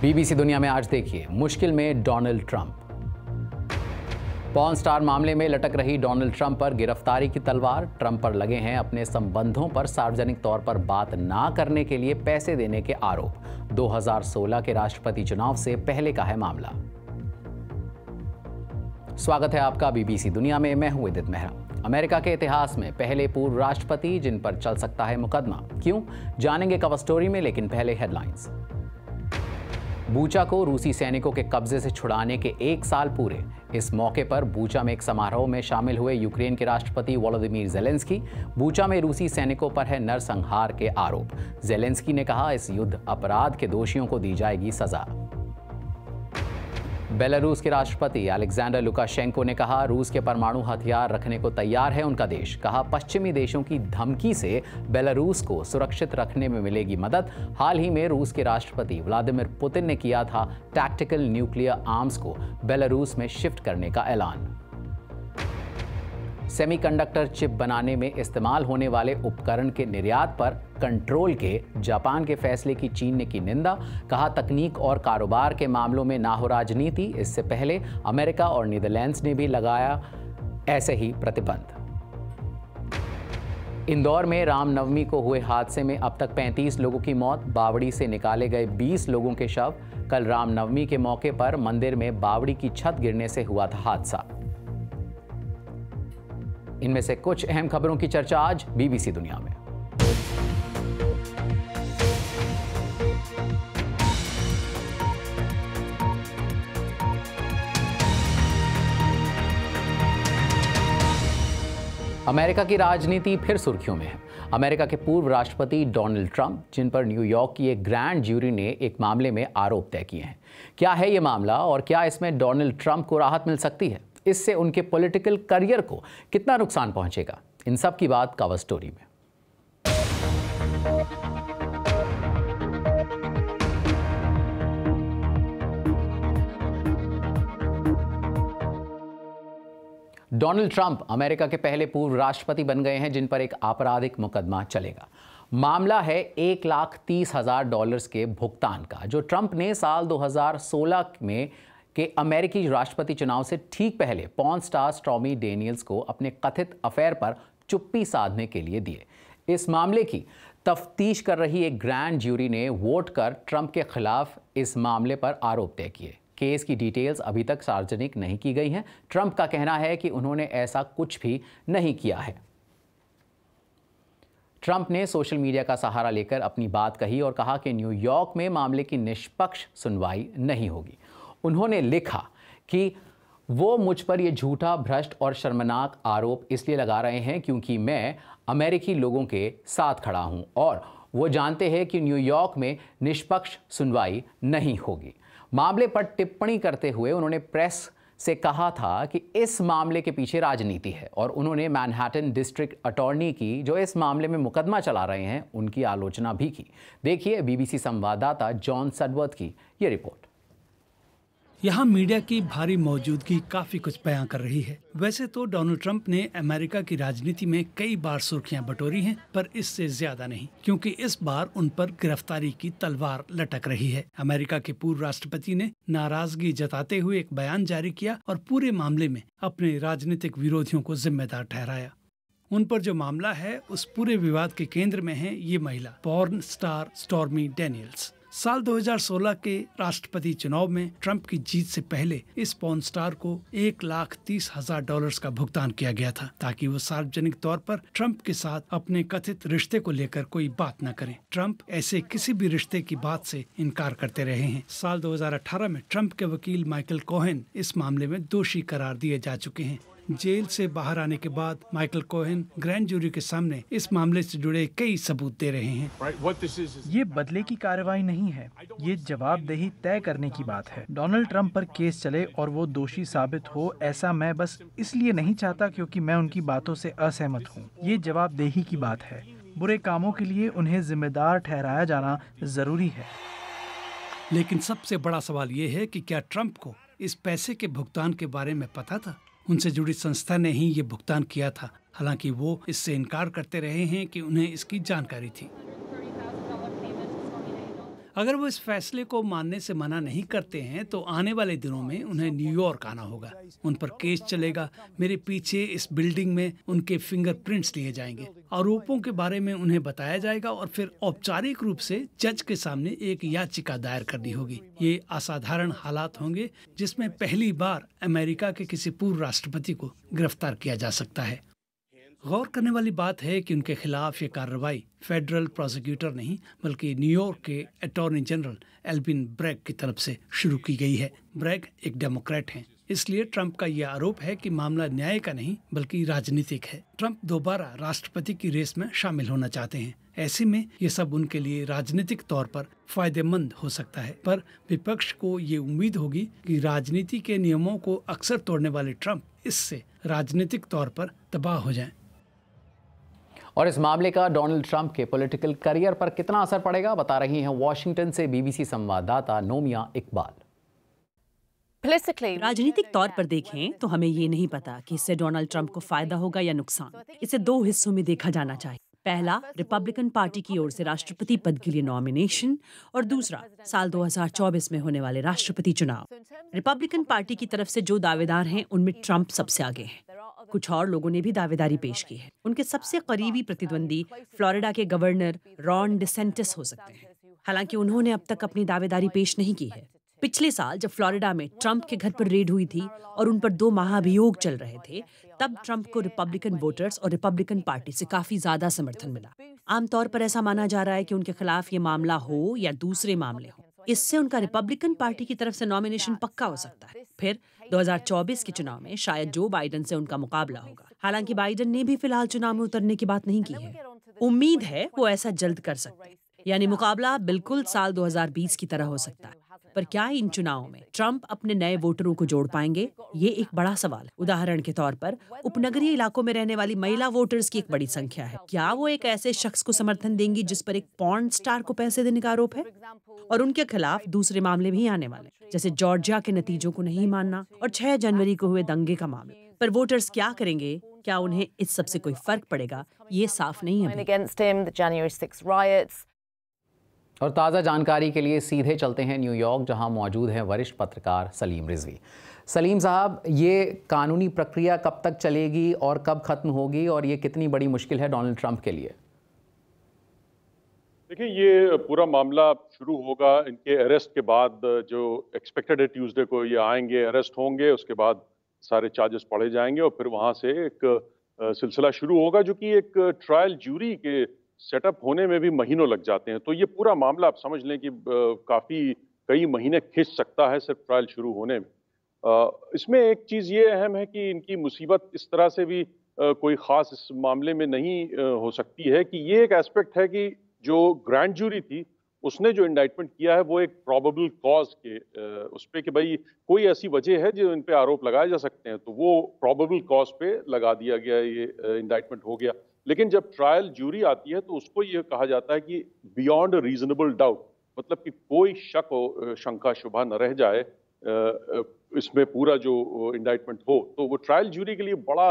BBC दुनिया में आज देखिए मुश्किल में डोनाल्ड ट्रंप पॉन स्टार मामले में लटक रही डोनाल्ड ट्रंप पर गिरफ्तारी की तलवार ट्रंप पर लगे हैं अपने संबंधों पर सार्वजनिक तौर पर बात ना करने के लिए पैसे देने के आरोप 2016 के राष्ट्रपति चुनाव से पहले का है मामला स्वागत है आपका बीबीसी दुनिया में मैं हूं विदित मेहरा अमेरिका के इतिहास में पहले पूर्व राष्ट्रपति जिन पर चल सकता है मुकदमा क्यों जानेंगे कवर स्टोरी में लेकिन पहले हेडलाइंस बूचा को रूसी सैनिकों के कब्जे से छुड़ाने के एक साल पूरे इस मौके पर बूचा में एक समारोह में शामिल हुए यूक्रेन के राष्ट्रपति वोलोदिमिर जेलेंस्की बूचा में रूसी सैनिकों पर है नरसंहार के आरोप जेलेंस्की ने कहा इस युद्ध अपराध के दोषियों को दी जाएगी सजा बेलारूस के राष्ट्रपति अलेक्जेंडर लुकाशेंको ने कहा रूस के परमाणु हथियार रखने को तैयार है उनका देश कहा पश्चिमी देशों की धमकी से बेलारूस को सुरक्षित रखने में मिलेगी मदद हाल ही में रूस के राष्ट्रपति व्लादिमीर पुतिन ने किया था टैक्टिकल न्यूक्लियर आर्म्स को बेलारूस में शिफ्ट करने का ऐलान सेमीकंडक्टर चिप बनाने में इस्तेमाल होने वाले उपकरण के निर्यात पर कंट्रोल के जापान के फैसले की चीन ने की निंदा कहा तकनीक और कारोबार के मामलों में ना हो राजनीति इससे पहले अमेरिका और नीदरलैंड्स ने भी लगाया ऐसे ही प्रतिबंध इंदौर में रामनवमी को हुए हादसे में अब तक 35 लोगों की मौत बावड़ी से निकाले गए 20 लोगों के शव कल रामनवमी के मौके पर मंदिर में बावड़ी की छत गिरने से हुआ था हादसा इनमें से कुछ अहम खबरों की चर्चा आज बीबीसी दुनिया में अमेरिका की राजनीति फिर सुर्खियों में है अमेरिका के पूर्व राष्ट्रपति डोनाल्ड ट्रंप जिन पर न्यूयॉर्क की एक ग्रैंड ज्यूरी ने एक मामले में आरोप तय किए हैं क्या है ये मामला और क्या इसमें डोनाल्ड ट्रंप को राहत मिल सकती है इससे उनके पॉलिटिकल करियर को कितना नुकसान पहुंचेगा इन सब की बात कावर स्टोरी में डोनाल्ड ट्रंप अमेरिका के पहले पूर्व राष्ट्रपति बन गए हैं जिन पर एक आपराधिक मुकदमा चलेगा मामला है एक लाख तीस हज़ार डॉलर्स के भुगतान का जो ट्रंप ने साल 2016 में कि अमेरिकी राष्ट्रपति चुनाव से ठीक पहले पॉन स्टार स्टॉमी डेनियल्स को अपने कथित अफेयर पर चुप्पी साधने के लिए दिए इस मामले की तफ्तीश कर रही एक ग्रैंड ज्यूरी ने वोट कर ट्रंप के खिलाफ इस मामले पर आरोप तय किए केस की डिटेल्स अभी तक सार्वजनिक नहीं की गई हैं ट्रंप का कहना है कि उन्होंने ऐसा कुछ भी नहीं किया है ट्रंप ने सोशल मीडिया का सहारा लेकर अपनी बात कही और कहा कि न्यूयॉर्क में मामले की निष्पक्ष सुनवाई नहीं होगी उन्होंने लिखा कि वो मुझ पर ये झूठा भ्रष्ट और शर्मनाक आरोप इसलिए लगा रहे हैं क्योंकि मैं अमेरिकी लोगों के साथ खड़ा हूँ और वो जानते हैं कि न्यूयॉर्क में निष्पक्ष सुनवाई नहीं होगी मामले पर टिप्पणी करते हुए उन्होंने प्रेस से कहा था कि इस मामले के पीछे राजनीति है और उन्होंने मैनहैटन डिस्ट्रिक्ट अटॉर्नी की जो इस मामले में मुकदमा चला रहे हैं उनकी आलोचना भी की देखिए बीबीसी संवाददाता जॉन सडवर्थ की ये रिपोर्ट यहाँ मीडिया की भारी मौजूदगी काफी कुछ बयां कर रही है वैसे तो डोनाल्ड ट्रंप ने अमेरिका की राजनीति में कई बार सुर्खियां बटोरी हैं पर इससे ज्यादा नहीं क्योंकि इस बार उन पर गिरफ्तारी की तलवार लटक रही है अमेरिका के पूर्व राष्ट्रपति ने नाराजगी जताते हुए एक बयान जारी किया और पूरे मामले में अपने राजनीतिक विरोधियों को जिम्मेदार ठहराया उन पर जो मामला है उस पूरे विवाद के केंद्र में है ये महिला पॉर्न स्टार स्टॉर्मी डेनियल्स साल 2016 के राष्ट्रपति चुनाव में ट्रंप की जीत से पहले इस पॉन स्टार को एक लाख तीस हजार डॉलर का भुगतान किया गया था ताकि वो सार्वजनिक तौर पर ट्रंप के साथ अपने कथित रिश्ते को लेकर कोई बात न करें ट्रंप ऐसे किसी भी रिश्ते की बात से इनकार करते रहे हैं साल 2018 में ट्रंप के वकील माइकल कोहेन इस मामले में दोषी करार दिए जा चुके हैं जेल से बाहर आने के बाद माइकल कोहेन ग्रैंड जूरी के सामने इस मामले से जुड़े कई सबूत दे रहे हैं ये बदले की कार्रवाई नहीं है ये जवाबदेही तय करने की बात है डोनाल्ड ट्रंप पर केस चले और वो दोषी साबित हो ऐसा मैं बस इसलिए नहीं चाहता क्योंकि मैं उनकी बातों से असहमत हूँ ये जवाबदेही की बात है बुरे कामों के लिए उन्हें जिम्मेदार ठहराया जाना जरूरी है लेकिन सबसे बड़ा सवाल ये है कि क्या ट्रंप को इस पैसे के भुगतान के बारे में पता था उनसे जुड़ी संस्था ने ही ये भुगतान किया था हालांकि वो इससे इनकार करते रहे हैं कि उन्हें इसकी जानकारी थी अगर वो इस फैसले को मानने से मना नहीं करते हैं तो आने वाले दिनों में उन्हें न्यूयॉर्क आना होगा उन पर केस चलेगा मेरे पीछे इस बिल्डिंग में उनके फिंगरप्रिंट्स लिए जाएंगे आरोपों के बारे में उन्हें बताया जाएगा और फिर औपचारिक रूप से जज के सामने एक याचिका दायर करनी होगी ये असाधारण हालात होंगे जिसमें पहली बार अमेरिका के किसी पूर्व राष्ट्रपति को गिरफ्तार किया जा सकता है गौर करने वाली बात है कि उनके खिलाफ ये कार्रवाई फेडरल प्रोसिक्यूटर नहीं बल्कि न्यूयॉर्क के अटॉर्नी जनरल एल्बिन ब्रैग की तरफ से शुरू की गई है ब्रैग एक डेमोक्रेट हैं इसलिए ट्रंप का यह आरोप है कि मामला न्याय का नहीं बल्कि राजनीतिक है ट्रंप दोबारा राष्ट्रपति की रेस में शामिल होना चाहते हैं ऐसे में ये सब उनके लिए राजनीतिक तौर पर फायदेमंद हो सकता है पर विपक्ष को ये उम्मीद होगी कि राजनीति के नियमों को अक्सर तोड़ने वाले ट्रंप इससे राजनीतिक तौर पर तबाह हो जाएं। और इस मामले का डोनाल्ड ट्रंप के पॉलिटिकल करियर पर कितना असर पड़ेगा बता रही हैं वाशिंगटन से बीबीसी संवाददाता नोमिया इकबाल राजनीतिक तौर पर देखें तो हमें ये नहीं पता कि इससे डोनाल्ड ट्रंप को फायदा होगा या नुकसान इसे दो हिस्सों में देखा जाना चाहिए पहला रिपब्लिकन पार्टी की ओर से राष्ट्रपति पद के लिए नॉमिनेशन और दूसरा साल 2024 में होने वाले राष्ट्रपति चुनाव रिपब्लिकन पार्टी की तरफ से जो दावेदार हैं उनमें ट्रंप सबसे आगे हैं कुछ और लोगों ने भी दावेदारी पेश की है उनके सबसे करीबी प्रतिद्वंदी फ्लोरिडा के गवर्नर रॉन डिसेंटिस हो सकते हैं हालांकि उन्होंने अब तक अपनी दावेदारी पेश नहीं की है पिछले साल जब फ्लोरिडा में ट्रंप के घर पर रेड हुई थी और उन पर दो महाभियोग चल रहे थे तब ट्रंप को रिपब्लिकन वोटर्स और रिपब्लिकन पार्टी से काफी ज्यादा समर्थन मिला आमतौर पर ऐसा माना जा रहा है कि उनके खिलाफ ये मामला हो या दूसरे मामले हो इससे उनका रिपब्लिकन पार्टी की तरफ से नॉमिनेशन पक्का हो सकता है फिर 2024 के चुनाव में शायद जो बाइडन से उनका मुकाबला होगा हालांकि बाइडन ने भी फिलहाल चुनाव में उतरने की बात नहीं की है उम्मीद है वो ऐसा जल्द कर सकते यानी मुकाबला बिल्कुल साल 2020 की तरह हो सकता है पर क्या इन चुनावों में ट्रंप अपने नए वोटरों को जोड़ पाएंगे ये एक बड़ा सवाल उदाहरण के तौर पर उपनगरीय इलाकों में रहने वाली महिला वोटर्स की एक बड़ी संख्या है क्या वो एक ऐसे शख्स को समर्थन देंगी जिस पर एक पॉन्ड स्टार को पैसे देने का आरोप है और उनके खिलाफ दूसरे मामले भी आने वाले जैसे जॉर्जिया के नतीजों को नहीं मानना और छह जनवरी को हुए दंगे का मामला पर वोटर्स क्या करेंगे क्या उन्हें इस सबसे कोई फर्क पड़ेगा ये साफ नहीं है और ताज़ा जानकारी के लिए सीधे चलते हैं न्यूयॉर्क जहां मौजूद हैं वरिष्ठ पत्रकार सलीम रिजवी सलीम साहब ये कानूनी प्रक्रिया कब तक चलेगी और कब ख़त्म होगी और ये कितनी बड़ी मुश्किल है डोनाल्ड ट्रंप के लिए देखिए ये पूरा मामला शुरू होगा इनके अरेस्ट के बाद जो एक्सपेक्टेड है ट्यूजडे को ये आएंगे अरेस्ट होंगे उसके बाद सारे चार्जेस पढ़े जाएंगे और फिर वहाँ से एक सिलसिला शुरू होगा जो कि एक ट्रायल जूरी के सेटअप होने में भी महीनों लग जाते हैं तो ये पूरा मामला आप समझ लें कि काफ़ी कई महीने खींच सकता है सिर्फ ट्रायल शुरू होने में इसमें एक चीज़ ये अहम है कि इनकी मुसीबत इस तरह से भी कोई ख़ास इस मामले में नहीं हो सकती है कि ये एक एस्पेक्ट है कि जो ग्रैंड जूरी थी उसने जो इंडाइटमेंट किया है वो एक प्रॉबेबल कॉज के उस पर कि भाई कोई ऐसी वजह है जो इन पर आरोप लगाए जा सकते हैं तो वो प्रॉबेबल कॉज पे लगा दिया गया ये इंडाइटमेंट हो गया लेकिन जब ट्रायल जूरी आती है तो उसको ये कहा जाता है कि बियॉन्ड रीजनेबल डाउट मतलब कि कोई शक हो शंका शुभा न रह जाए इसमें पूरा जो इंडाइटमेंट हो तो वो ट्रायल जूरी के लिए बड़ा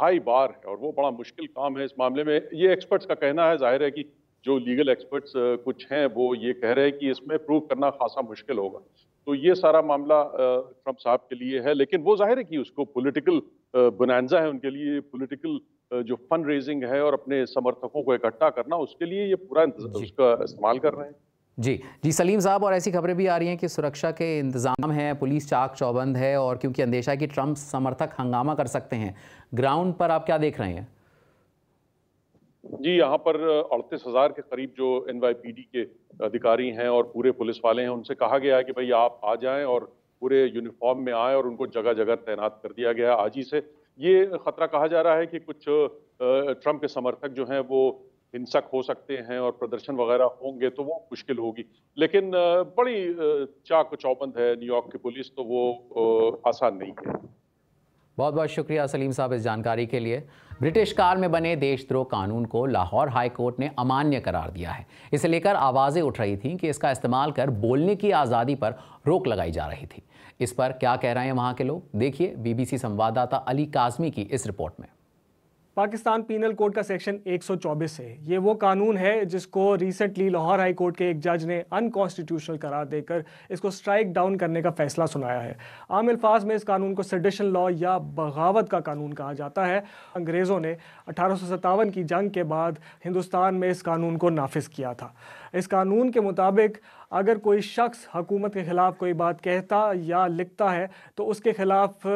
हाई बार है और वो बड़ा मुश्किल काम है इस मामले में ये एक्सपर्ट्स का कहना है जाहिर है कि जो लीगल एक्सपर्ट्स कुछ हैं वो ये कह रहे हैं कि इसमें प्रूव करना खासा मुश्किल होगा तो ये सारा मामला ट्रंप साहब के लिए है लेकिन वो जाहिर है कि उसको पॉलिटिकल बनानजा है उनके लिए पॉलिटिकल जो फंड रेजिंग है और अपने समर्थकों को इकट्ठा करना उसके लिए ये पूरा उसका इस्तेमाल कर रहे हैं जी जी सलीम साहब और ऐसी खबरें भी आ रही हैं कि सुरक्षा के इंतज़ाम हैं पुलिस चाक चौबंद है और क्योंकि अंदेशा है कि ट्रंप समर्थक हंगामा कर सकते हैं ग्राउंड पर आप क्या देख रहे हैं जी यहाँ पर अड़तीस हज़ार के करीब जो एन के अधिकारी हैं और पूरे पुलिस वाले हैं उनसे कहा गया है कि भाई आप आ जाएं और पूरे यूनिफॉर्म में आए और उनको जगह जगह तैनात कर दिया गया आज ही से ये खतरा कहा जा रहा है कि कुछ ट्रंप के समर्थक जो हैं वो हिंसक हो सकते हैं और प्रदर्शन वगैरह होंगे तो वो मुश्किल होगी लेकिन बड़ी चाक चौबंद है न्यूयॉर्क की पुलिस तो वो आसान नहीं है बहुत बहुत शुक्रिया सलीम साहब इस जानकारी के लिए ब्रिटिश काल में बने देशद्रोह कानून को लाहौर हाई कोर्ट ने अमान्य करार दिया है इसे लेकर आवाज़ें उठ रही थीं कि इसका इस्तेमाल कर बोलने की आज़ादी पर रोक लगाई जा रही थी इस पर क्या कह रहे हैं वहाँ के लोग देखिए बीबीसी संवाददाता अली काजमी की इस रिपोर्ट में पाकिस्तान पीनल कोड का सेक्शन 124 है ये वो कानून है जिसको रिसेंटली लाहौर हाई कोर्ट के एक जज ने अनकॉन्स्टिट्यूशनल करार देकर इसको स्ट्राइक डाउन करने का फैसला सुनाया है आम अल्फाज में इस कानून को सडिशन लॉ या बगावत का कानून कहा जाता है अंग्रेज़ों ने अठारह की जंग के बाद हिंदुस्तान में इस कानून को नाफिज किया था इस कानून के मुताबिक अगर कोई शख्स हकूमत के ख़िलाफ़ कोई बात कहता या लिखता है तो उसके ख़िलाफ़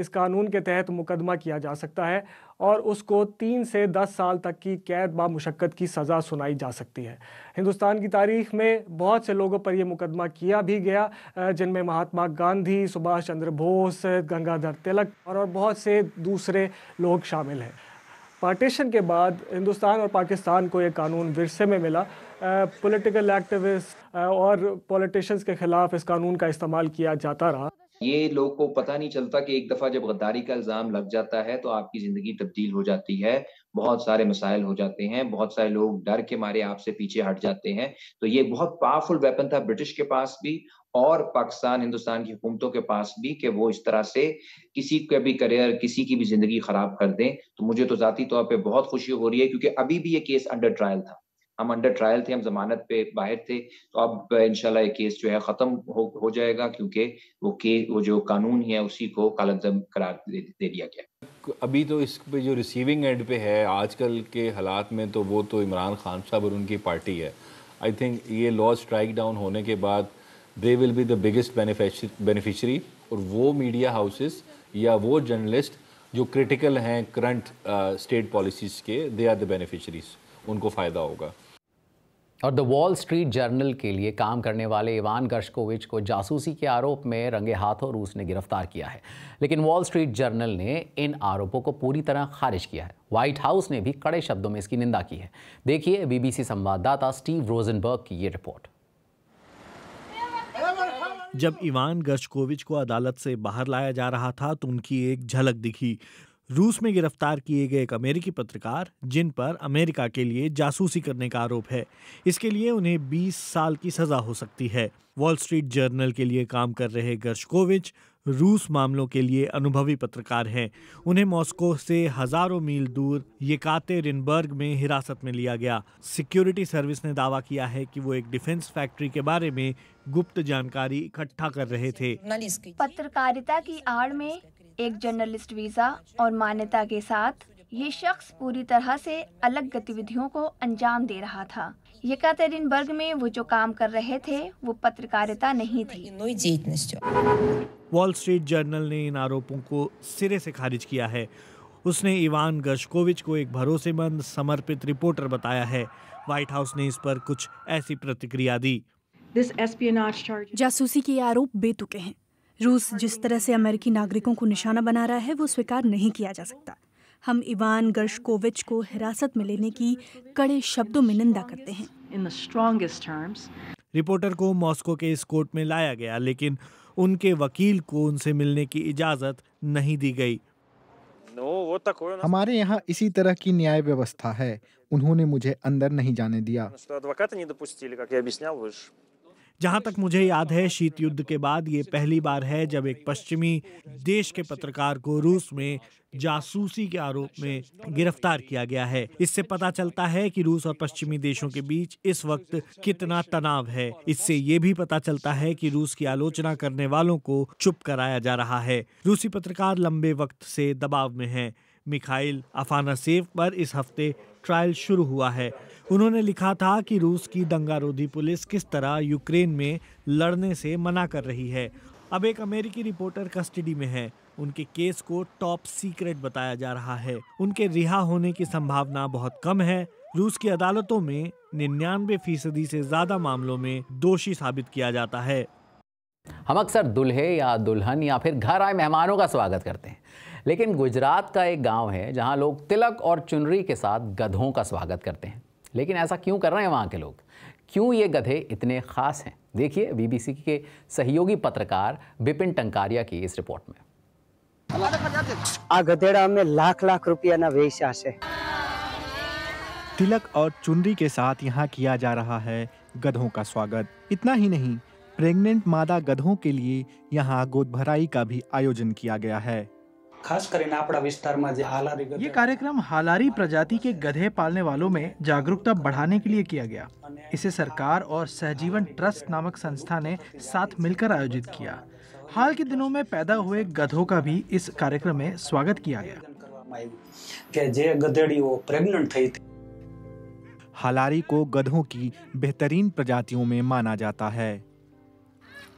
इस कानून के तहत मुकदमा किया जा सकता है और उसको तीन से दस साल तक की कैद व मुशक्क़त की सज़ा सुनाई जा सकती है हिंदुस्तान की तारीख में बहुत से लोगों पर यह मुकदमा किया भी गया जिनमें महात्मा गांधी सुभाष चंद्र बोस गंगाधर तिलक और, और बहुत से दूसरे लोग शामिल हैं पार्टीशन के बाद हिंदुस्तान और पाकिस्तान को ये कानून विरसे में मिला पॉलिटिकल एक्टिविस्ट और पॉलिटिशियंस के खिलाफ इस कानून का इस्तेमाल किया जाता रहा ये लोग को पता नहीं चलता कि एक दफा जब गद्दारी का इल्जाम लग जाता है तो आपकी जिंदगी तब्दील हो जाती है बहुत सारे मसाइल हो जाते हैं बहुत सारे लोग डर के मारे आपसे पीछे हट जाते हैं तो ये बहुत पावरफुल वेपन था ब्रिटिश के पास भी और पाकिस्तान हिंदुस्तान की हुकूमतों के पास भी कि वो इस तरह से किसी का भी करियर किसी की भी जिंदगी खराब कर दें तो मुझे तो जाती तौर पर बहुत खुशी हो रही है क्योंकि अभी भी ये केस अंडर ट्रायल था हम अंडर ट्रायल थे हम जमानत पे बाहर थे तो अब इनशाला ये केस जो है ख़त्म हो हो जाएगा क्योंकि वो के वो जो कानून है उसी को कालम करार दे, दे दिया गया अभी तो इस पे जो रिसीविंग एंड पे है आजकल के हालात में तो वो तो इमरान खान साहब और उनकी पार्टी है आई थिंक ये लॉ स्ट्राइक डाउन होने के बाद they will be the biggest beneficiary और वो मीडिया हाउसेस या वो जर्नलिस्ट जो क्रिटिकल हैं करंट स्टेट पॉलिसीज़ के दे आर द बेनिफिशरीज उनको फ़ायदा होगा और द वॉल स्ट्रीट जर्नल के लिए काम करने वाले इवान गर्शकोविच को जासूसी के आरोप में रंगे हाथों रूस ने गिरफ्तार किया है लेकिन वॉल स्ट्रीट जर्नल ने इन आरोपों को पूरी तरह खारिज किया है व्हाइट हाउस ने भी कड़े शब्दों में इसकी निंदा की है देखिए बीबीसी संवाददाता स्टीव रोजनबर्ग की ये रिपोर्ट जब इवान गर्शकोविच को अदालत से बाहर लाया जा रहा था तो उनकी एक झलक दिखी रूस में गिरफ्तार किए गए एक अमेरिकी पत्रकार जिन पर अमेरिका के लिए जासूसी करने का आरोप है इसके लिए उन्हें 20 साल की सजा हो सकती है वॉल स्ट्रीट जर्नल के लिए काम कर रहे गर्शकोविच रूस मामलों के लिए अनुभवी पत्रकार हैं उन्हें मॉस्को से हजारों मील दूर येकाते रिनबर्ग में हिरासत में लिया गया सिक्योरिटी सर्विस ने दावा किया है कि वो एक डिफेंस फैक्ट्री के बारे में गुप्त जानकारी इकट्ठा कर रहे थे पत्रकारिता की आड़ में एक जर्नलिस्ट वीज़ा और मान्यता के साथ ये शख्स पूरी तरह से अलग गतिविधियों को अंजाम दे रहा था यकातेरिन वर्ग में वो जो काम कर रहे थे वो पत्रकारिता नहीं थी वॉल स्ट्रीट जर्नल ने इन आरोपों को सिरे से खारिज किया है उसने इवान गशकोविच को एक भरोसेमंद समर्पित रिपोर्टर बताया है व्हाइट हाउस ने इस पर कुछ ऐसी प्रतिक्रिया दी जासूसी के आरोप बेतुके हैं रूस जिस तरह से अमेरिकी नागरिकों को निशाना बना रहा है वो स्वीकार नहीं किया जा सकता हम इवान गर्शकोविच को हिरासत में लेने की कड़े शब्दों में निंदा करते हैं रिपोर्टर को मॉस्को के इस कोर्ट में लाया गया लेकिन उनके वकील को उनसे मिलने की इजाज़त नहीं दी गई तो हमारे यहाँ इसी तरह की न्याय व्यवस्था है उन्होंने मुझे अंदर नहीं जाने दिया जहां तक मुझे याद है शीत युद्ध के बाद ये पहली बार है जब एक पश्चिमी देश के पत्रकार को रूस में जासूसी के आरोप में गिरफ्तार किया गया है इससे पता चलता है कि रूस और पश्चिमी देशों के बीच इस वक्त कितना तनाव है इससे ये भी पता चलता है कि रूस की आलोचना करने वालों को चुप कराया जा रहा है रूसी पत्रकार लंबे वक्त से दबाव में हैं मिखाइल अफानासेव पर इस हफ्ते ट्रायल शुरू हुआ है उन्होंने लिखा था कि रूस की दंगारोधी पुलिस किस तरह यूक्रेन में लड़ने से मना कर रही है अब एक अमेरिकी रिपोर्टर कस्टडी में है उनके केस को टॉप सीक्रेट बताया जा रहा है उनके रिहा होने की संभावना बहुत कम है रूस की अदालतों में निन्यानवे फीसदी से ज्यादा मामलों में दोषी साबित किया जाता है हम अक्सर दुल्हे या दुल्हन या फिर घर आए मेहमानों का स्वागत करते हैं लेकिन गुजरात का एक गांव है जहां लोग तिलक और चुनरी के साथ गधों का स्वागत करते हैं लेकिन ऐसा क्यों कर रहे हैं वहाँ के लोग क्यों ये गधे इतने खास हैं देखिए बीबीसी के सहयोगी पत्रकार बिपिन टंकारिया की इस रिपोर्ट में આ ગધેડા लाख લાખ લાખ રૂપિયાના વેચ્યા છે तिलक और चुनरी के साथ यहाँ किया जा रहा है गधों का स्वागत इतना ही नहीं प्रेग्नेंट मादा गधों के लिए यहाँ गोद भराई का भी आयोजन किया गया है खास कर આપણા વિસ્તારમાં ये कार्यक्रम हालारी प्रजाति के गधे पालने वालों में जागरूकता बढ़ाने के लिए किया गया इसे सरकार और सहजीवन ट्रस्ट नामक संस्था ने साथ मिलकर आयोजित किया हाल के दिनों में पैदा हुए गधों का भी इस कार्यक्रम में स्वागत किया गया हालारी को गधों की बेहतरीन प्रजातियों में माना जाता है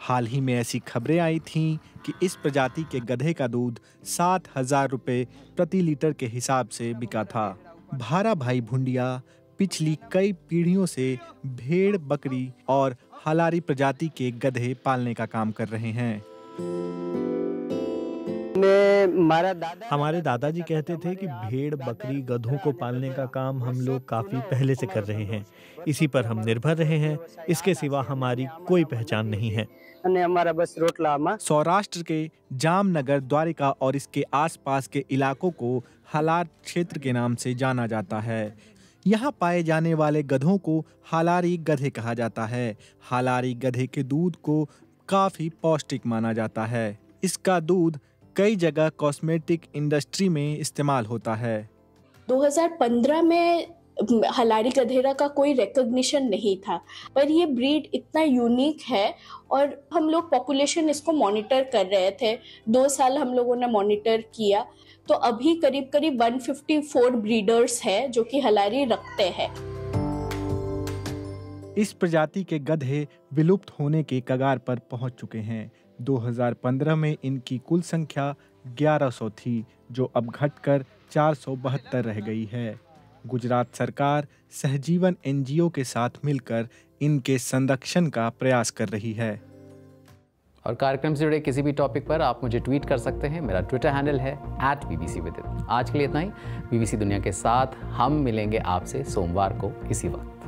हाल ही में ऐसी खबरें आई थीं कि इस प्रजाति के गधे का दूध सात हजार रुपये प्रति लीटर के हिसाब से बिका था भारा भाई भुंडिया पिछली कई पीढ़ियों से भेड़ बकरी और हलारी प्रजाति के गधे पालने का काम कर रहे हैं अपने हमारा दादा हमारे दादाजी कहते थे कि भेड़ बकरी गधों को पालने का काम हम लोग काफी पहले से कर रहे हैं इसी पर हम निर्भर रहे हैं इसके सिवा हमारी कोई पहचान नहीं है हमारा बस रोटला सौराष्ट्र के जामनगर द्वारिका और इसके आसपास के इलाकों को हलार क्षेत्र के नाम से जाना जाता है यहाँ पाए जाने वाले गधों को हालारी गधे कहा जाता है हालारी गधे के दूध को काफ़ी पौष्टिक माना जाता है इसका दूध कई जगह कॉस्मेटिक इंडस्ट्री में इस्तेमाल होता है 2015 में हलारी गधेरा का कोई रिकग्निशन नहीं था पर ये ब्रीड इतना यूनिक है और हम लोग पॉपुलेशन इसको मॉनिटर कर रहे थे दो साल हम लोगों ने मॉनिटर किया तो अभी करीब करीब 154 ब्रीडर्स हैं जो कि हलारी रखते हैं इस प्रजाति के गधे विलुप्त होने के कगार पर पहुंच चुके हैं 2015 में इनकी कुल संख्या 1100 थी जो अब घटकर चार रह गई है गुजरात सरकार सहजीवन एनजीओ के साथ मिलकर इनके संरक्षण का प्रयास कर रही है और कार्यक्रम से जुड़े किसी भी टॉपिक पर आप मुझे ट्वीट कर सकते हैं मेरा ट्विटर हैंडल है एट आज के लिए इतना ही बीबीसी दुनिया के साथ हम मिलेंगे आपसे सोमवार को इसी वक्त